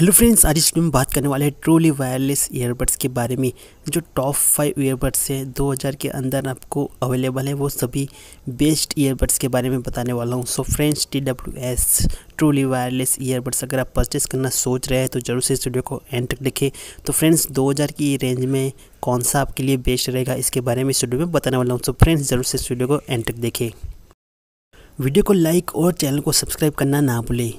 hello friends आज इस video में बात करने वाले हैं ट्रूली वायरलेस ईयरबड्स के बारे में जो टॉप फाइव ईयरबड्स हैं 2000 के अंदर आपको अवेलेबल है वो सभी बेस्ट ईयरबड्स के बारे में बताने वाला हूँ so friends T W S truly wireless earbuds अगर आप परचेस करना सोच रहे हैं तो जरूर से इस वीडियो को एंड तक देखें तो फ्रेंड्स दो की रेंज में कौन सा आपके लिए बेस्ट रहेगा इसके बारे में इस वीडियो में बताने वाला हूँ सो फ्रेंड्स जरूर से इस वीडियो को एंड तक देखें वीडियो को लाइक और चैनल को सब्सक्राइब करना ना भूलें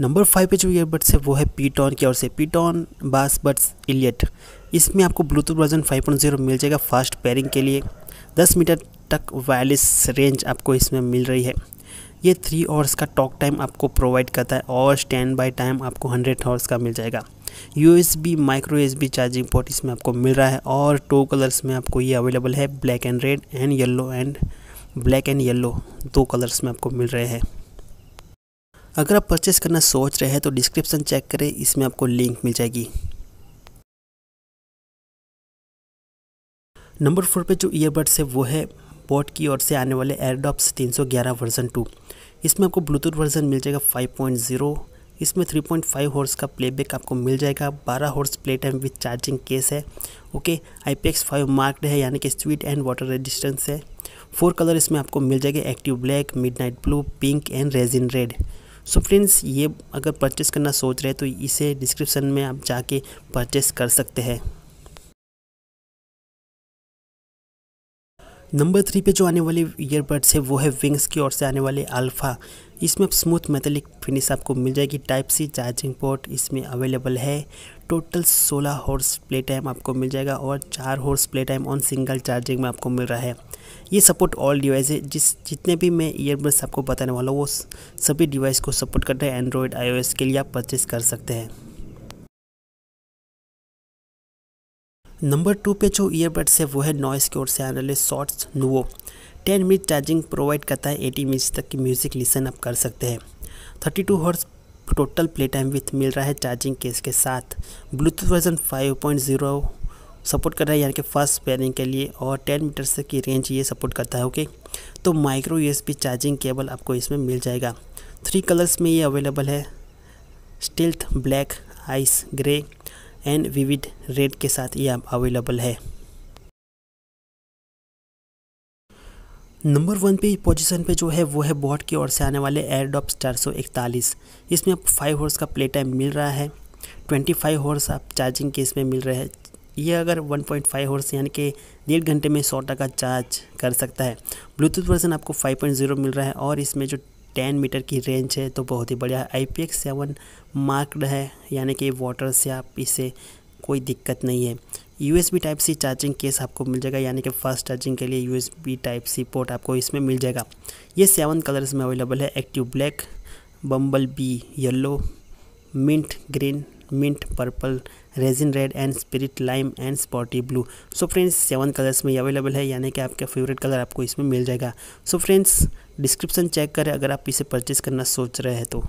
नंबर फाइव पे जो ईयरबड्स है वो है पीटॉन की ओर से पीटॉन बास बड्स इलियट इसमें आपको ब्लूटूथ वर्जन 5.0 मिल जाएगा फास्ट पेयरिंग के लिए 10 मीटर तक वायरलेस रेंज आपको इसमें मिल रही है ये थ्री आवर्स का टॉक टाइम आपको प्रोवाइड करता है और स्टैंड बाई टाइम आपको हंड्रेड आवर्स का मिल जाएगा U S B micro S B charging port इसमें आपको मिल रहा है और टू कलर्स में आपको ये अवेलेबल है black and red and yellow and black and yellow दो कलर्स में आपको मिल रहे हैं अगर आप परचेस करना सोच रहे हैं तो डिस्क्रिप्सन चेक करें इसमें आपको लिंक मिल जाएगी नंबर फोर पे जो ईयरबड्स है वो है बोट की ओर से आने वाले एयरडॉप्स 311 वर्जन टू इसमें आपको ब्लूटूथ वर्जन मिल जाएगा 5.0 इसमें 3.5 हॉर्स का प्लेबैक आपको मिल जाएगा 12 hours play time with charging case है okay I P X five marked है यानी कि स्वीट एंड वाटर रेजिस्टेंस है फोर कलर इसमें आपको मिल जाएगा active black mid blue pink and resin red so friends ये अगर परचेस करना सोच रहे हैं तो इसे डिस्क्रिप्शन में आप जाके परचेस कर सकते हैं नंबर थ्री पे जो आने वाले ईयरबड्स है वो है विंग्स की ओर से आने वाले अल्फ़ा इसमें स्मूथ मेटेलिक फिनिश आपको मिल जाएगी टाइप सी चार्जिंग पोर्ट इसमें अवेलेबल है टोटल 16 हॉर्स प्ले टाइम आपको मिल जाएगा और चार hours play time on single charging में आपको मिल रहा है ये सपोर्ट ऑल डिवाइस है जिस जितने भी मैं ईयरबड्स आपको बताने वाला हूँ वो सभी डिवाइस को सपोर्ट करता है एंड्रॉयड आई के लिए आप परचेज़ कर सकते हैं नंबर टू पे जो ईयरबड्स है वो है नॉइस की ओर से आने वाले शॉर्ट्स नुवो टेन मिनट चार्जिंग प्रोवाइड करता है एटी मिनट्स तक की म्यूज़िक लिसन आप कर सकते हैं thirty two hours total play time with मिल रहा है चार्जिंग केस के साथ ब्लूटूथ वर्जन 5.0 सपोर्ट कर रहा है यानी कि फास्ट पेयरिंग के लिए और 10 मीटर से की रेंज ये सपोर्ट करता है ओके तो माइक्रो यूएसबी चार्जिंग केबल आपको इसमें मिल जाएगा थ्री कलर्स में ये अवेलेबल है stealth black ice grey and vivid red के साथ ये अवेलेबल है नंबर वन पे पोजीशन पे जो है वो है बॉट की ओर से आने वाले एयर डॉप चार इसमें आप फाइव हॉर्स का प्ले टाइम मिल रहा है ट्वेंटी फाइव हॉर्स आप चार्जिंग के इसमें मिल रहे हैं ये अगर 1.5 पॉइंट हॉर्स यानी कि डेढ़ घंटे में सौ टका चार्ज कर सकता है ब्लूटूथ वर्जन आपको 5.0 मिल रहा है और इसमें जो 10 मीटर की रेंज है तो बहुत ही बढ़िया है I P X seven marked है यानी कि वाटर से आप इसे कोई दिक्कत नहीं है U S type C charging case आपको मिल जाएगा यानी कि फास्ट चार्जिंग के लिए U S type C port आपको इसमें मिल जाएगा ये सेवन कलर्स में अवेलेबल है active black bumble bee yellow mint green mint purple resin red and spirit lime and spotty blue so friends seven colours में अवेलेबल है यानी कि आपके फेवरेट कलर आपको इसमें मिल जाएगा सो फ्रेंड्स डिस्क्रिप्शन चेक करें अगर आप इसे परचेज करना सोच रहे हैं तो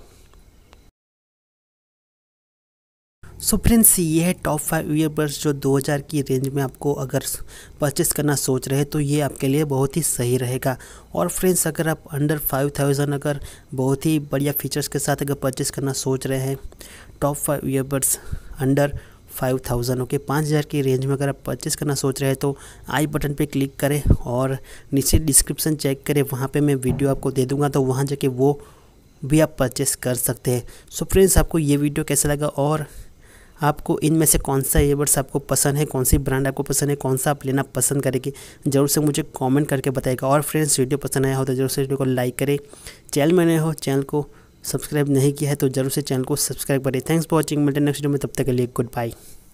सो फ्रेंड्स ये है टॉप फाइव ईयरबड्स जो 2000 की रेंज में आपको अगर परचेस करना सोच रहे हैं तो ये आपके लिए बहुत ही सही रहेगा और फ्रेंड्स अगर आप अंडर 5000 अगर बहुत ही बढ़िया फीचर्स के साथ अगर परचेस करना सोच रहे हैं top five earbuds under five thousand okay पाँच हज़ार की रेंज में अगर आप परचेस करना सोच रहे हैं तो आई बटन पे क्लिक करें और नीचे डिस्क्रिप्शन चेक करें वहाँ पे मैं वीडियो आपको दे दूँगा तो वहाँ जाके वो भी आप परचेस कर सकते हैं सो so फ्रेंड्स आपको ये वीडियो कैसा लगा और आपको इनमें से कौन सा ईयरबड्स आपको पसंद है कौन सी ब्रांड आपको पसंद है कौन सा आप लेना पसंद करेंगे ज़रूर से मुझे कमेंट करके बताएगा और फ्रेंड्स वीडियो पसंद आया हो तो जरूर से वीडियो को लाइक करें चैनल में नए हो चैनल को सब्सक्राइब नहीं किया है तो जरूर से चैनल को सब्सक्राइब करें थैंक्स फॉर वॉचिंग मिलते नेक्स्ट वीडियो में तब तक के लिए गुड बाय